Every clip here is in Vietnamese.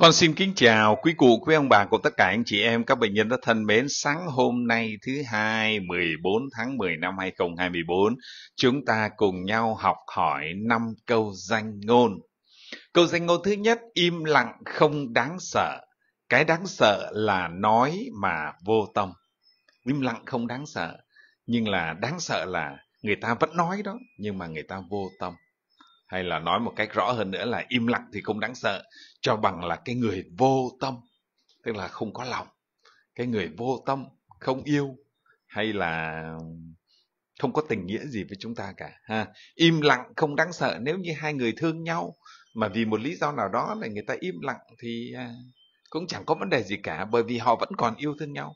Con xin kính chào quý cụ, quý ông bà cùng tất cả anh chị em, các bệnh nhân rất thân mến. Sáng hôm nay thứ hai 14 tháng 10 năm 2024, chúng ta cùng nhau học hỏi năm câu danh ngôn. Câu danh ngôn thứ nhất, im lặng không đáng sợ. Cái đáng sợ là nói mà vô tâm. Im lặng không đáng sợ, nhưng là đáng sợ là người ta vẫn nói đó, nhưng mà người ta vô tâm hay là nói một cách rõ hơn nữa là im lặng thì không đáng sợ cho bằng là cái người vô tâm tức là không có lòng cái người vô tâm không yêu hay là không có tình nghĩa gì với chúng ta cả ha im lặng không đáng sợ nếu như hai người thương nhau mà vì một lý do nào đó là người ta im lặng thì à, cũng chẳng có vấn đề gì cả bởi vì họ vẫn còn yêu thương nhau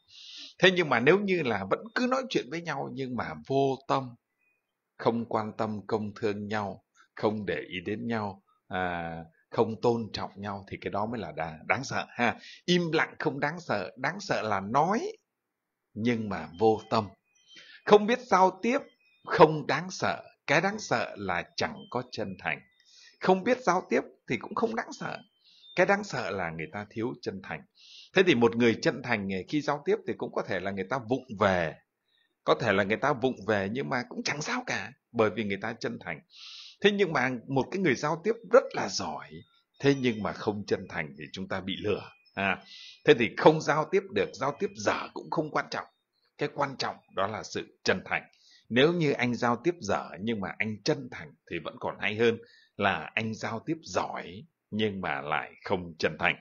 thế nhưng mà nếu như là vẫn cứ nói chuyện với nhau nhưng mà vô tâm không quan tâm công thương nhau không để ý đến nhau à, không tôn trọng nhau thì cái đó mới là đáng, đáng sợ ha im lặng không đáng sợ đáng sợ là nói nhưng mà vô tâm không biết giao tiếp không đáng sợ cái đáng sợ là chẳng có chân thành không biết giao tiếp thì cũng không đáng sợ cái đáng sợ là người ta thiếu chân thành thế thì một người chân thành khi giao tiếp thì cũng có thể là người ta vụng về có thể là người ta vụng về nhưng mà cũng chẳng sao cả bởi vì người ta chân thành thế nhưng mà một cái người giao tiếp rất là giỏi thế nhưng mà không chân thành thì chúng ta bị lừa à, thế thì không giao tiếp được giao tiếp dở cũng không quan trọng cái quan trọng đó là sự chân thành nếu như anh giao tiếp dở nhưng mà anh chân thành thì vẫn còn hay hơn là anh giao tiếp giỏi nhưng mà lại không chân thành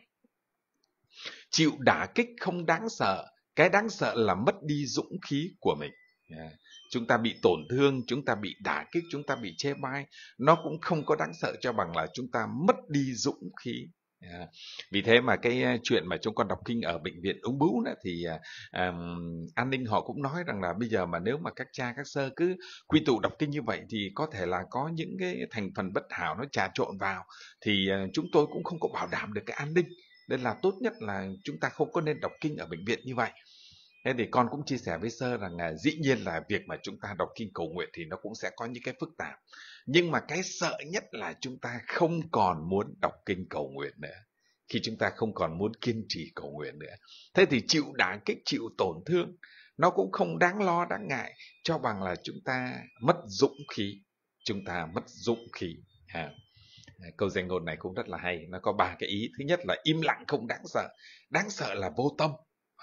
chịu đả kích không đáng sợ cái đáng sợ là mất đi dũng khí của mình à, chúng ta bị tổn thương chúng ta bị đả kích chúng ta bị chê bai nó cũng không có đáng sợ cho bằng là chúng ta mất đi dũng khí à, vì thế mà cái à, chuyện mà chúng con đọc kinh ở bệnh viện ung bướu đó thì um, an ninh họ cũng nói rằng là bây giờ mà nếu mà các cha các sơ cứ quy tụ đọc kinh như vậy thì có thể là có những cái thành phần bất hảo nó trà trộn vào thì chúng tôi cũng không có bảo đảm được cái an ninh nên là tốt nhất là chúng ta không có nên đọc kinh ở bệnh viện như vậy Thế thì con cũng chia sẻ với sơ rằng là dĩ nhiên là việc mà chúng ta đọc kinh cầu nguyện thì nó cũng sẽ có những cái phức tạp. Nhưng mà cái sợ nhất là chúng ta không còn muốn đọc kinh cầu nguyện nữa. Khi chúng ta không còn muốn kiên trì cầu nguyện nữa. Thế thì chịu đả kích, chịu tổn thương, nó cũng không đáng lo, đáng ngại, cho bằng là chúng ta mất dũng khí. Chúng ta mất dũng khí. À câu danh ngôn này cũng rất là hay nó có ba cái ý thứ nhất là im lặng không đáng sợ đáng sợ là vô tâm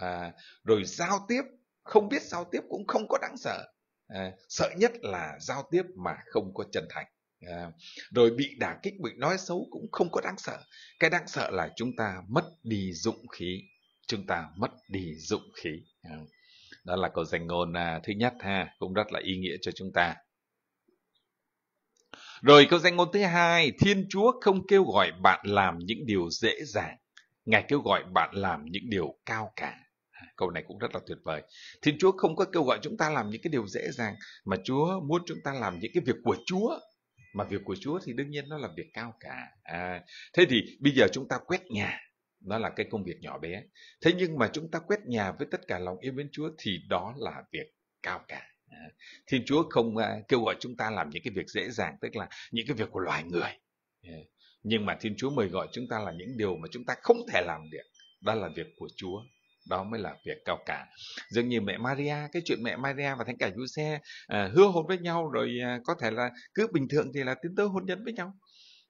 à, rồi giao tiếp không biết giao tiếp cũng không có đáng sợ à, sợ nhất là giao tiếp mà không có chân thành à, rồi bị đả kích bị nói xấu cũng không có đáng sợ cái đáng sợ là chúng ta mất đi dụng khí chúng ta mất đi dụng khí à, đó là câu danh ngôn à, thứ nhất ha cũng rất là ý nghĩa cho chúng ta rồi câu danh ngôn thứ hai thiên chúa không kêu gọi bạn làm những điều dễ dàng ngài kêu gọi bạn làm những điều cao cả Câu này cũng rất là tuyệt vời. Thiên Chúa không có kêu gọi chúng ta làm những cái điều dễ dàng mà Chúa muốn chúng ta làm những cái việc của Chúa. Mà việc của Chúa thì đương nhiên nó là việc cao cả. À, thế thì bây giờ chúng ta quét nhà, đó là cái công việc nhỏ bé. Thế nhưng mà chúng ta quét nhà với tất cả lòng yêu mến Chúa thì đó là việc cao cả. À, Thiên Chúa không uh, kêu gọi chúng ta làm những cái việc dễ dàng, tức là những cái việc của loài người. Yeah. À, nhưng mà Thiên Chúa mời gọi chúng ta là những điều mà chúng ta không thể làm được. Đó là việc của Chúa đó mới là việc cao cả dường như mẹ Maria cái chuyện mẹ Maria và thánh cả Giuse à, hứa hôn với nhau rồi à, có thể là cứ bình thường thì là tiến tới hôn nhân với nhau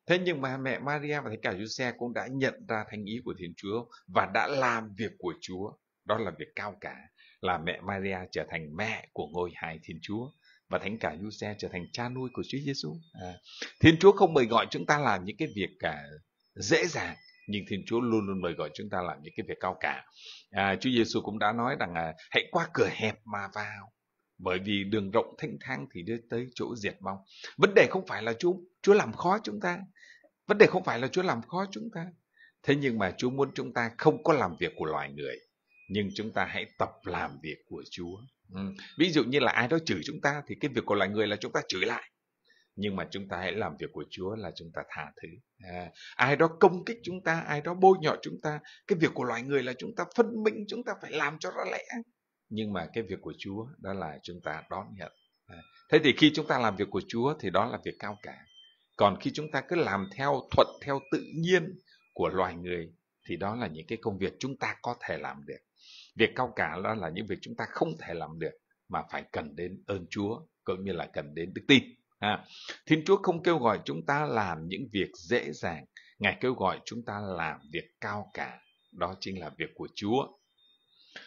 thế nhưng mà mẹ Maria và thánh cả Giuse cũng đã nhận ra thánh ý của Thiên Chúa và đã làm việc của Chúa đó là việc cao cả là mẹ Maria trở thành mẹ của ngôi hài Thiên Chúa và thánh cả Giuse trở thành cha nuôi của Chúa Giêsu. À, Thiên Chúa không mời gọi chúng ta làm những cái việc cả à, dễ dàng nhưng Thiên Chúa luôn luôn mời gọi chúng ta làm những cái việc cao cả. À, Chúa Giêsu cũng đã nói rằng à, hãy qua cửa hẹp mà vào, bởi vì đường rộng thanh thang thì đi tới chỗ diệt vong. Vấn đề không phải là Chúa Chúa làm khó chúng ta, vấn đề không phải là Chúa làm khó chúng ta. Thế nhưng mà Chúa muốn chúng ta không có làm việc của loài người, nhưng chúng ta hãy tập làm việc của Chúa. Ừ. Ví dụ như là ai đó chửi chúng ta thì cái việc của loài người là chúng ta chửi lại nhưng mà chúng ta hãy làm việc của Chúa là chúng ta tha thứ. À, ai đó công kích chúng ta, ai đó bôi nhọ chúng ta, cái việc của loài người là chúng ta phân minh, chúng ta phải làm cho ra lẽ. Nhưng mà cái việc của Chúa đó là chúng ta đón nhận. À, thế thì khi chúng ta làm việc của Chúa thì đó là việc cao cả. Còn khi chúng ta cứ làm theo thuận theo tự nhiên của loài người thì đó là những cái công việc chúng ta có thể làm được. Việc cao cả đó là những việc chúng ta không thể làm được mà phải cần đến ơn Chúa cũng như là cần đến đức tin. À, Thiên Chúa không kêu gọi chúng ta làm những việc dễ dàng. Ngài kêu gọi chúng ta làm việc cao cả. Đó chính là việc của Chúa.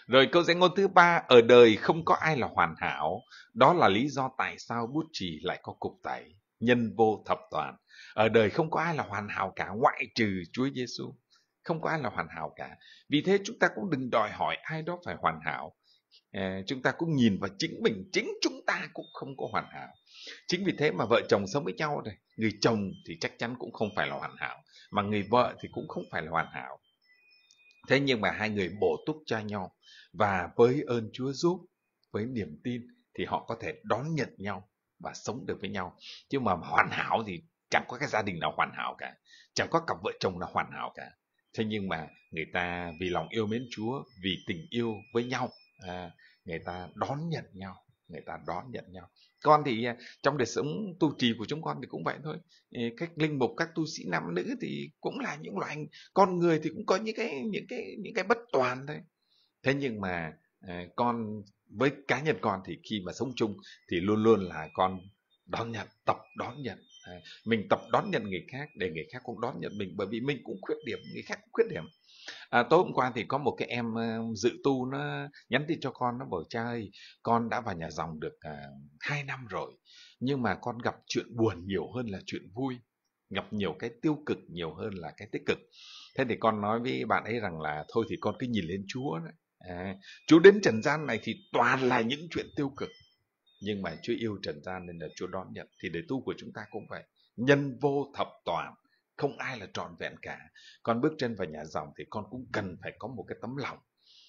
Rồi câu dạy ngôn thứ ba, ở đời không có ai là hoàn hảo. Đó là lý do tại sao bút chì lại có cục tẩy, nhân vô thập toàn. Ở đời không có ai là hoàn hảo cả ngoại trừ Chúa Giêsu. Không có ai là hoàn hảo cả. Vì thế chúng ta cũng đừng đòi hỏi ai đó phải hoàn hảo. À, chúng ta cũng nhìn vào chính mình, chính chúng ta cũng không có hoàn hảo chính vì thế mà vợ chồng sống với nhau này người chồng thì chắc chắn cũng không phải là hoàn hảo mà người vợ thì cũng không phải là hoàn hảo thế nhưng mà hai người bổ túc cho nhau và với ơn chúa giúp với niềm tin thì họ có thể đón nhận nhau và sống được với nhau chứ mà hoàn hảo thì chẳng có cái gia đình nào hoàn hảo cả chẳng có cặp vợ chồng nào hoàn hảo cả thế nhưng mà người ta vì lòng yêu mến chúa vì tình yêu với nhau à, người ta đón nhận nhau người ta đón nhận nhau con thì à, trong đời sống tu trì của chúng con thì cũng vậy thôi các linh mục các tu sĩ nam nữ thì cũng là những loại con người thì cũng có những cái những cái những cái bất toàn thôi thế nhưng mà à, con với cá nhân con thì khi mà sống chung thì luôn luôn là con đón nhận tập đón nhận à, mình tập đón nhận người khác để người khác cũng đón nhận mình bởi vì mình cũng khuyết điểm người khác cũng khuyết điểm à, tối hôm qua thì có một cái em ờ, dự tu nó nhắn tin cho con nó bảo cha ơi con đã vào nhà dòng được à, 2 năm rồi nhưng mà con gặp chuyện buồn nhiều hơn là chuyện vui gặp nhiều cái tiêu cực nhiều hơn là cái tích cực thế thì con nói với bạn ấy rằng là thôi thì con cứ nhìn lên chúa đấy à, chúa đến trần gian này thì toàn là những chuyện tiêu cực nhưng mà chúa yêu trần gian nên là chúa đón nhận thì đời tu của chúng ta cũng vậy nhân vô thập toàn không ai là trọn vẹn cả con bước chân vào nhà dòng thì con cũng cần phải có một cái tấm lòng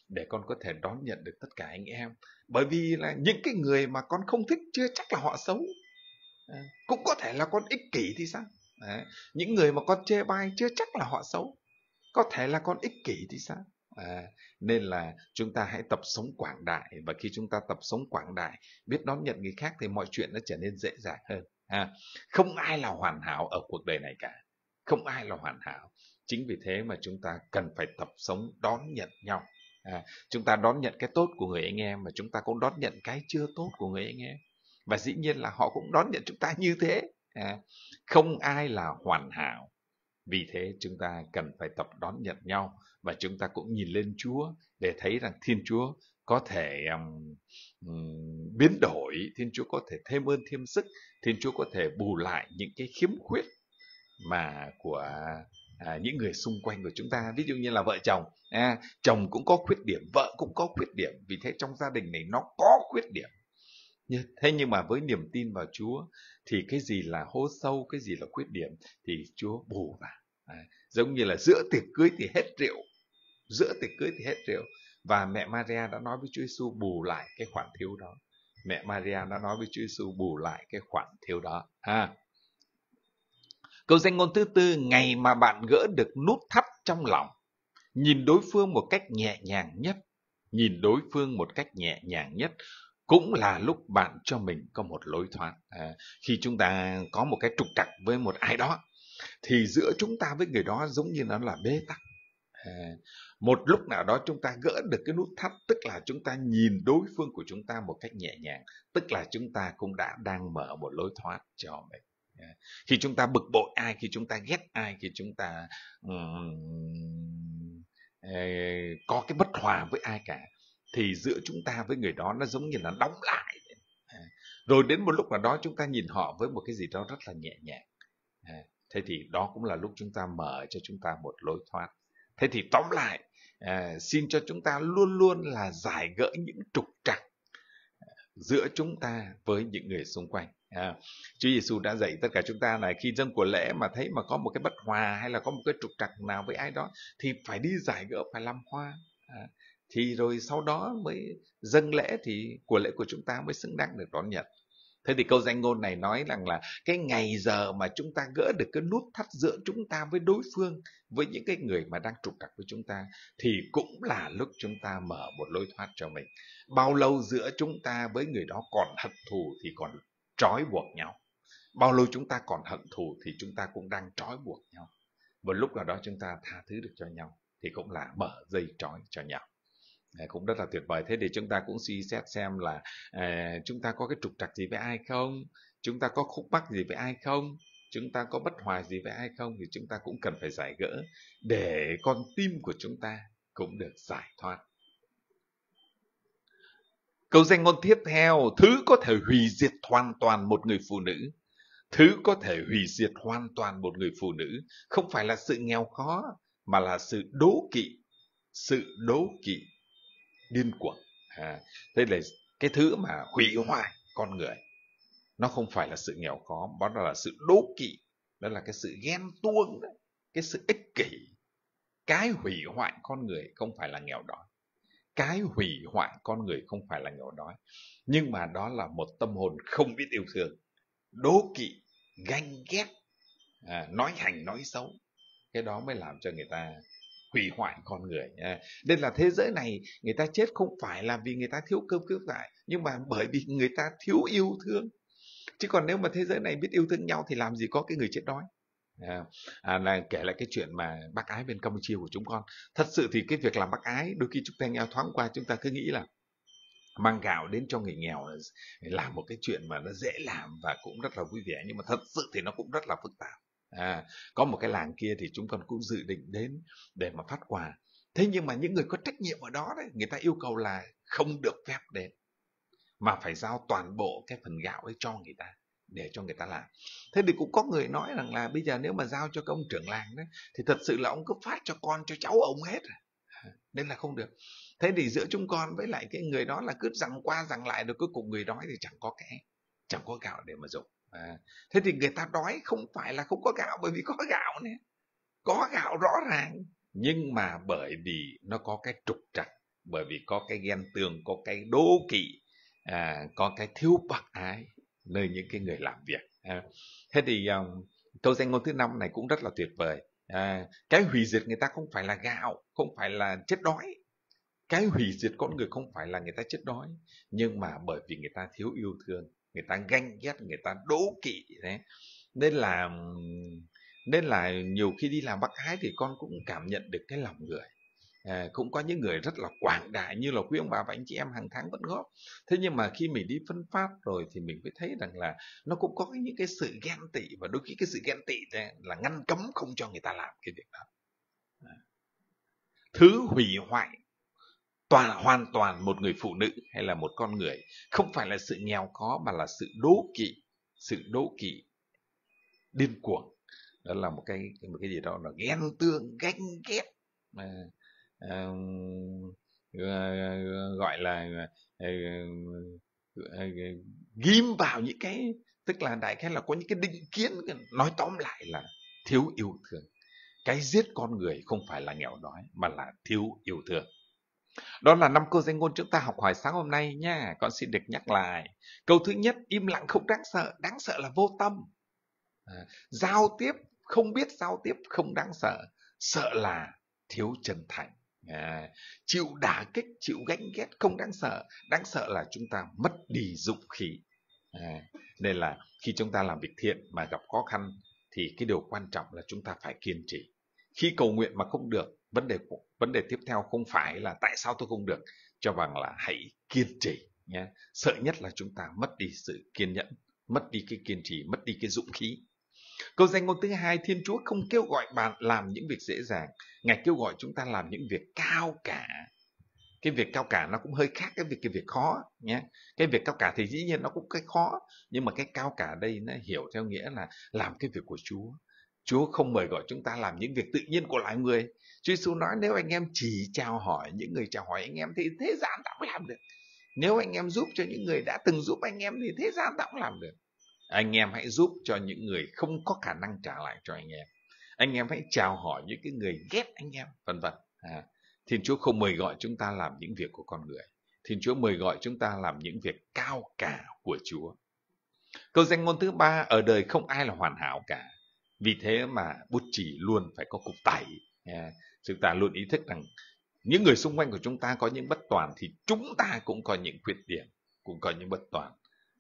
để con có thể đón nhận được tất cả anh em bởi vì là những cái người mà con không thích chưa chắc là họ xấu à, cũng có thể là con ích kỷ thì sao à, những người mà con chê bai chưa chắc là họ xấu có thể là con ích kỷ thì sao à, nên là chúng ta hãy tập sống quảng đại và khi chúng ta tập sống quảng đại biết đón nhận người khác thì mọi chuyện nó trở nên dễ dàng hơn à, không ai là hoàn hảo ở cuộc đời này cả không ai là hoàn hảo chính vì thế mà chúng ta cần phải tập sống đón nhận nhau à, chúng ta đón nhận cái tốt của người anh em mà chúng ta cũng đón nhận cái chưa tốt của người anh em và dĩ nhiên là họ cũng đón nhận chúng ta như thế à, không ai là hoàn hảo vì thế chúng ta cần phải tập đón nhận nhau và chúng ta cũng nhìn lên Chúa để thấy rằng Thiên Chúa có thể um, biến đổi, Thiên Chúa có thể thêm ơn thêm sức, Thiên Chúa có thể bù lại những cái khiếm khuyết mà của à, những người xung quanh của chúng ta ví dụ như là vợ chồng à, chồng cũng có khuyết điểm vợ cũng có khuyết điểm vì thế trong gia đình này nó có khuyết điểm thế nhưng mà với niềm tin vào Chúa thì cái gì là hố sâu cái gì là khuyết điểm thì Chúa bù vào à, giống như là giữa tiệc cưới thì hết rượu giữa tiệc cưới thì hết rượu và mẹ Maria đã nói với Chúa Giêsu bù lại cái khoản thiếu đó mẹ Maria đã nói với Chúa Giêsu bù lại cái khoản thiếu đó ha à, Câu danh ngôn thứ tư, ngày mà bạn gỡ được nút thắt trong lòng, nhìn đối phương một cách nhẹ nhàng nhất, nhìn đối phương một cách nhẹ nhàng nhất cũng là lúc bạn cho mình có một lối thoát. À, khi chúng ta có một cái trục trặc với một ai đó, thì giữa chúng ta với người đó giống như nó là bế tắc. À, một lúc nào đó chúng ta gỡ được cái nút thắt tức là chúng ta nhìn đối phương của chúng ta một cách nhẹ nhàng tức là chúng ta cũng đã đang mở một lối thoát cho mình Dạ. khi chúng ta bực bội ai khi chúng ta ghét ai khi chúng ta um, có cái bất hòa với ai cả thì giữa chúng ta với người đó nó giống như là đóng lại dạ. rồi đến một lúc nào đó chúng ta nhìn họ với một cái gì đó rất là nhẹ nhàng dạ. thế thì đó cũng là lúc chúng ta mở cho chúng ta một lối thoát thế thì tóm lại à, xin cho chúng ta luôn luôn là giải gỡ những trục trặc giữa chúng ta với những người xung quanh À, Chúa Giêsu đã dạy tất cả chúng ta là khi dân của lễ mà thấy mà có một cái bất hòa hay là có một cái trục trặc nào với ai đó thì phải đi giải gỡ, phải làm hoa. À, thì rồi sau đó mới dâng lễ thì của lễ của chúng ta mới xứng đáng được đón nhận. Thế thì câu danh ngôn này nói rằng là cái ngày giờ mà chúng ta gỡ được cái nút thắt giữa chúng ta với đối phương, với những cái người mà đang trục trặc với chúng ta, thì cũng là lúc chúng ta mở một lối thoát cho mình. Bao lâu giữa chúng ta với người đó còn hận thù thì còn trói buộc nhau bao lâu chúng ta còn hận thù thì chúng ta cũng đang trói buộc nhau và lúc nào đó chúng ta tha thứ được cho nhau thì cũng là mở dây trói cho nhau à, cũng rất là tuyệt vời thế thì chúng ta cũng suy xét xem là à, chúng ta có cái trục trặc gì với ai không chúng ta có khúc mắc gì với ai không chúng ta có bất hòa gì với ai không thì chúng ta cũng cần phải giải gỡ để con tim của chúng ta cũng được giải thoát Câu danh ngôn tiếp theo, thứ có thể hủy diệt hoàn toàn một người phụ nữ. Thứ có thể hủy diệt hoàn toàn một người phụ nữ không phải là sự nghèo khó, mà là sự đố kỵ, sự đố kỵ điên cuồng. À, đây là cái thứ mà hủy hoại con người. Nó không phải là sự nghèo khó, đó là sự đố kỵ, đó là cái sự ghen tuông, cái sự ích kỷ. Cái hủy hoại con người không phải là nghèo đói cái hủy hoại con người không phải là nghèo đói nhưng mà đó là một tâm hồn không biết yêu thương đố kỵ ganh ghét à, nói hành nói xấu cái đó mới làm cho người ta hủy hoại con người à, nên là thế giới này người ta chết không phải là vì người ta thiếu cơm thiếu gạo nhưng mà bởi vì người ta thiếu yêu thương chứ còn nếu mà thế giới này biết yêu thương nhau thì làm gì có cái người chết đói à, là kể lại cái chuyện mà bác ái bên campuchia của chúng con thật sự thì cái việc làm bác ái đôi khi chúng ta nghe thoáng qua chúng ta cứ nghĩ là mang gạo đến cho người nghèo là làm một cái chuyện mà nó dễ làm và cũng rất là vui vẻ nhưng mà thật sự thì nó cũng rất là phức tạp à, có một cái làng kia thì chúng con cũng dự định đến để mà phát quà thế nhưng mà những người có trách nhiệm ở đó đấy người ta yêu cầu là không được phép đến mà phải giao toàn bộ cái phần gạo ấy cho người ta để cho người ta làm thế thì cũng có người nói rằng là bây giờ nếu mà giao cho cái ông trưởng làng đấy thì thật sự là ông cứ phát cho con cho cháu ông hết à. nên là không được thế thì giữa chúng con với lại cái người đó là cứ rằng qua rằng lại rồi cuối cùng người đói thì chẳng có cái chẳng có gạo để mà dùng à, thế thì người ta đói không phải là không có gạo bởi vì có gạo nè có gạo rõ ràng nhưng mà bởi vì nó có cái trục trặc bởi vì có cái ghen tường có cái đố kỵ à, có cái thiếu bác ái nơi những cái người làm việc à, thế thì um, câu danh ngôn thứ năm này cũng rất là tuyệt vời à, cái hủy diệt người ta không phải là gạo không phải là chết đói cái hủy diệt con người không phải là người ta chết đói nhưng mà bởi vì người ta thiếu yêu thương người ta ganh ghét người ta đố kỵ đấy nên là nên là nhiều khi đi làm bác hái thì con cũng cảm nhận được cái lòng người à, cũng có những người rất là quảng đại như là quý ông bà và anh chị em hàng tháng vẫn góp thế nhưng mà khi mình đi phân phát rồi thì mình mới thấy rằng là nó cũng có những cái sự ghen tị và đôi khi cái sự ghen tị là ngăn cấm không cho người ta làm cái việc đó à. thứ hủy hoại toàn hoàn toàn một người phụ nữ hay là một con người không phải là sự nghèo khó mà là sự đố kỵ sự đố kỵ điên cuồng đó là một cái một cái gì đó là ghen tương ganh ghét mà gọi là ờ, ờ, ờ, ghim vào những cái tức là đại khái là có những cái định kiến nói tóm lại là thiếu yêu thương cái giết con người không phải là nghèo đói mà là thiếu yêu thương đó là năm câu danh ngôn chúng ta học hỏi sáng hôm nay nha con xin được nhắc lại câu thứ nhất im lặng không đáng sợ đáng sợ là vô tâm à, giao tiếp không biết giao tiếp không đáng sợ sợ là thiếu chân thành à, chịu đả kích chịu gánh ghét không đáng sợ đáng sợ là chúng ta mất đi dụng khí à, nên là khi chúng ta làm việc thiện mà gặp khó khăn thì cái điều quan trọng là chúng ta phải kiên trì khi cầu nguyện mà không được vấn đề vấn đề tiếp theo không phải là tại sao tôi không được cho bằng là hãy kiên trì nhé sợ nhất là chúng ta mất đi sự kiên nhẫn mất đi cái kiên trì mất đi cái dũng khí Câu danh ngôn thứ hai, Thiên Chúa không kêu gọi bạn làm những việc dễ dàng. Ngài kêu gọi chúng ta làm những việc cao cả. Cái việc cao cả nó cũng hơi khác cái việc cái việc khó nhé. Cái việc cao cả thì dĩ nhiên nó cũng cái khó, nhưng mà cái cao cả đây nó hiểu theo nghĩa là làm cái việc của Chúa. Chúa không mời gọi chúng ta làm những việc tự nhiên của loài người. Chúa Giêsu nói nếu anh em chỉ chào hỏi những người chào hỏi anh em thì thế gian đã làm được. Nếu anh em giúp cho những người đã từng giúp anh em thì thế gian đã cũng làm được anh em hãy giúp cho những người không có khả năng trả lại cho anh em anh em hãy chào hỏi những cái người ghét anh em vân vân à, thiên chúa không mời gọi chúng ta làm những việc của con người thiên chúa mời gọi chúng ta làm những việc cao cả của chúa câu danh ngôn thứ ba ở đời không ai là hoàn hảo cả vì thế mà bút chỉ luôn phải có cục tẩy à, chúng ta luôn ý thức rằng những người xung quanh của chúng ta có những bất toàn thì chúng ta cũng có những khuyết điểm cũng có những bất toàn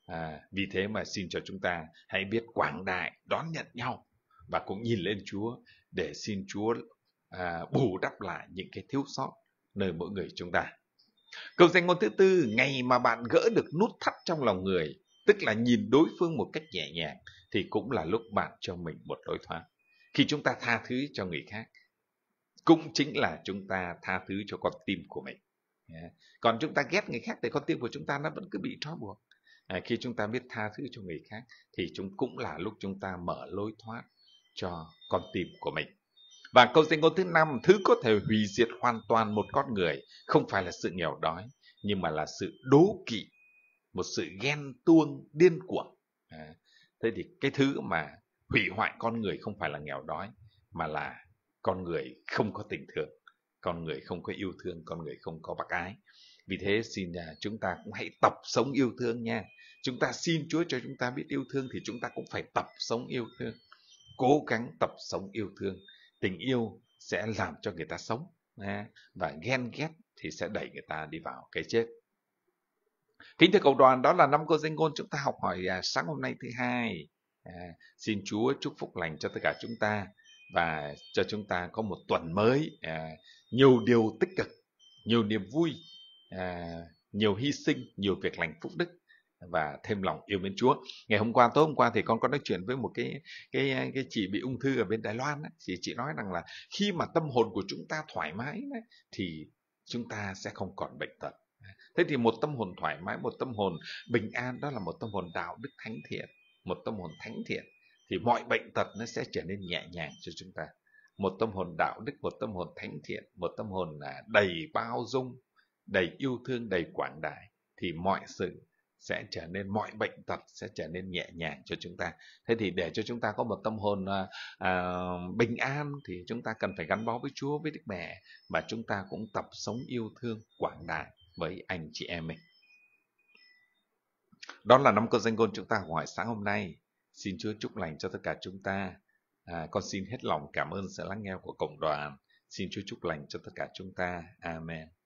À, vì thế mà xin cho chúng ta hãy biết quảng đại đón nhận nhau và cũng nhìn lên Chúa để xin Chúa à, bù đắp lại những cái thiếu sót nơi mỗi người chúng ta. Câu danh ngôn thứ tư, ngày mà bạn gỡ được nút thắt trong lòng người, tức là nhìn đối phương một cách nhẹ nhàng, thì cũng là lúc bạn cho mình một lối thoát. Khi chúng ta tha thứ cho người khác, cũng chính là chúng ta tha thứ cho con tim của mình. Còn chúng ta ghét người khác thì con tim của chúng ta nó vẫn cứ bị trói buộc à, khi chúng ta biết tha thứ cho người khác thì chúng cũng là lúc chúng ta mở lối thoát cho con tim của mình và câu danh ngôn thứ năm thứ có thể hủy diệt hoàn toàn một con người không phải là sự nghèo đói nhưng mà là sự đố kỵ một sự ghen tuông điên cuồng à, thế thì cái thứ mà hủy hoại con người không phải là nghèo đói mà là con người không có tình thương con người không có yêu thương con người không có bác ái vì thế xin à, chúng ta cũng hãy tập sống yêu thương nha. Chúng ta xin Chúa cho chúng ta biết yêu thương thì chúng ta cũng phải tập sống yêu thương. Cố gắng tập sống yêu thương. Tình yêu sẽ làm cho người ta sống. Và ghen ghét thì sẽ đẩy người ta đi vào cái chết. Kính thưa cầu đoàn, đó là năm câu danh ngôn chúng ta học hỏi à, sáng hôm nay thứ hai. À, xin Chúa chúc phúc lành cho tất cả chúng ta và cho chúng ta có một tuần mới à, nhiều điều tích cực, nhiều niềm vui à, nhiều hy sinh nhiều việc lành phúc đức và thêm lòng yêu mến Chúa. Ngày hôm qua tối hôm qua thì con có nói chuyện với một cái cái cái chị bị ung thư ở bên Đài Loan ấy, thì chị nói rằng là khi mà tâm hồn của chúng ta thoải mái ấy, thì chúng ta sẽ không còn bệnh tật. Thế thì một tâm hồn thoải mái, một tâm hồn bình an đó là một tâm hồn đạo đức thánh thiện, một tâm hồn thánh thiện thì mọi bệnh tật nó sẽ trở nên nhẹ nhàng cho chúng ta. Một tâm hồn đạo đức, một tâm hồn thánh thiện, một tâm hồn là đầy bao dung, đầy yêu thương, đầy quảng đại thì mọi sự sẽ trở nên mọi bệnh tật sẽ trở nên nhẹ nhàng cho chúng ta thế thì để cho chúng ta có một tâm hồn à, à bình an thì chúng ta cần phải gắn bó với chúa với đức mẹ và chúng ta cũng tập sống yêu thương quảng đại với anh chị em mình đó là năm câu danh ngôn chúng ta hỏi sáng hôm nay xin chúa chúc lành cho tất cả chúng ta à, con xin hết lòng cảm ơn sự lắng nghe của cộng đoàn xin chúa chúc lành cho tất cả chúng ta amen